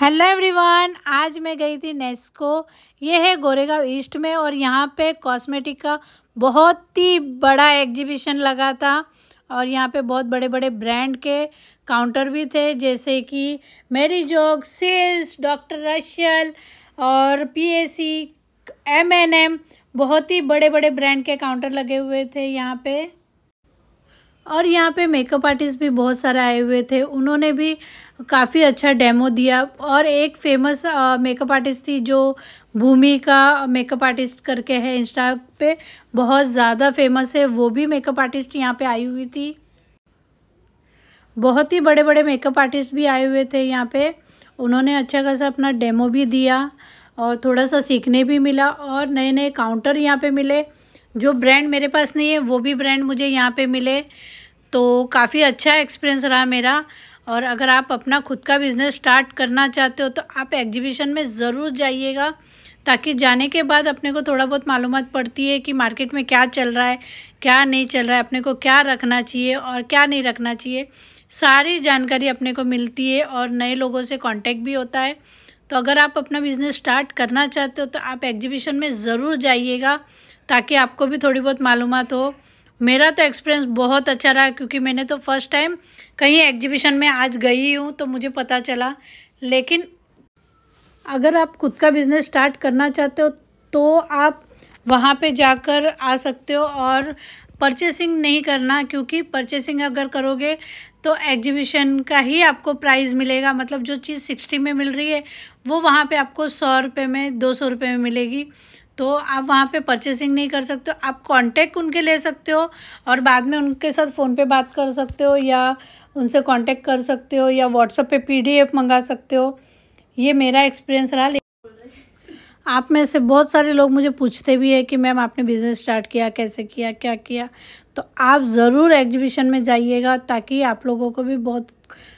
hello everyone आज मैं गई थी नेस्को ये है गोरेगांव ईस्ट में और यहाँ पे कॉस्मेटिक का बहुत ही बड़ा एग्जीबिशन लगा था और यहाँ पे बहुत बड़े बड़े ब्रांड के काउंटर भी थे जैसे कि मेरी जोग सेल्स डॉक्टर रशियल और पीएसी एमएनएम बहुत ही बड़े बड़े ब्रांड के काउंटर लगे हुए थे यहाँ पे और यहाँ पे मेकअप आर्टिस्ट भी बहुत सारे आए हुए थे उन्होंने भी काफ़ी अच्छा डेमो दिया और एक फेमस मेकअप आर्टिस्ट थी जो भूमि का मेकअप आर्टिस्ट करके है इंस्टा पे बहुत ज़्यादा फेमस है वो भी मेकअप आर्टिस्ट यहाँ पे आई हुई थी बहुत ही बड़े बड़े मेकअप आर्टिस्ट भी आए हुए थे यहाँ पे उन्होंने अच्छा खासा अपना डेमो भी दिया और थोड़ा सा सीखने भी मिला और नए नए काउंटर यहाँ पर मिले जो ब्रांड मेरे पास नहीं है वो भी ब्रांड मुझे यहाँ पे मिले तो काफ़ी अच्छा एक्सपीरियंस रहा मेरा और अगर आप अपना खुद का बिज़नेस स्टार्ट करना चाहते हो तो आप एग्जीबिशन में ज़रूर जाइएगा ताकि जाने के बाद अपने को थोड़ा बहुत मालूम पड़ती है कि मार्केट में क्या चल रहा है क्या नहीं चल रहा है अपने को क्या रखना चाहिए और क्या नहीं रखना चाहिए सारी जानकारी अपने को मिलती है और नए लोगों से कांटेक्ट भी होता है तो अगर आप अपना बिज़नेस स्टार्ट करना चाहते हो तो आप एग्जीबिशन में ज़रूर जाइएगा ताकि आपको भी थोड़ी बहुत मालूम हो मेरा तो एक्सपीरियंस बहुत अच्छा रहा क्योंकि मैंने तो फर्स्ट टाइम कहीं एग्जीबिशन में आज गई हूँ तो मुझे पता चला लेकिन अगर आप खुद का बिज़नेस स्टार्ट करना चाहते हो तो आप वहाँ पे जाकर आ सकते हो और परचेसिंग नहीं करना क्योंकि परचेसिंग अगर करोगे तो एग्जीबिशन का ही आपको प्राइस मिलेगा मतलब जो चीज़ सिक्सटी में मिल रही है वो वहाँ पे आपको सौ रुपये में दो सौ रुपये में मिलेगी तो आप वहाँ पे परचेसिंग नहीं कर सकते हो आप कांटेक्ट उनके ले सकते हो और बाद में उनके साथ फ़ोन पे बात कर सकते हो या उनसे कांटेक्ट कर सकते हो या व्हाट्सअप पे पीडीएफ मंगा सकते हो ये मेरा एक्सपीरियंस रहा आप में से बहुत सारे लोग मुझे पूछते भी है कि मैम आपने बिज़नेस स्टार्ट किया कैसे किया क्या किया तो आप ज़रूर एग्जीबिशन में जाइएगा ताकि आप लोगों को भी बहुत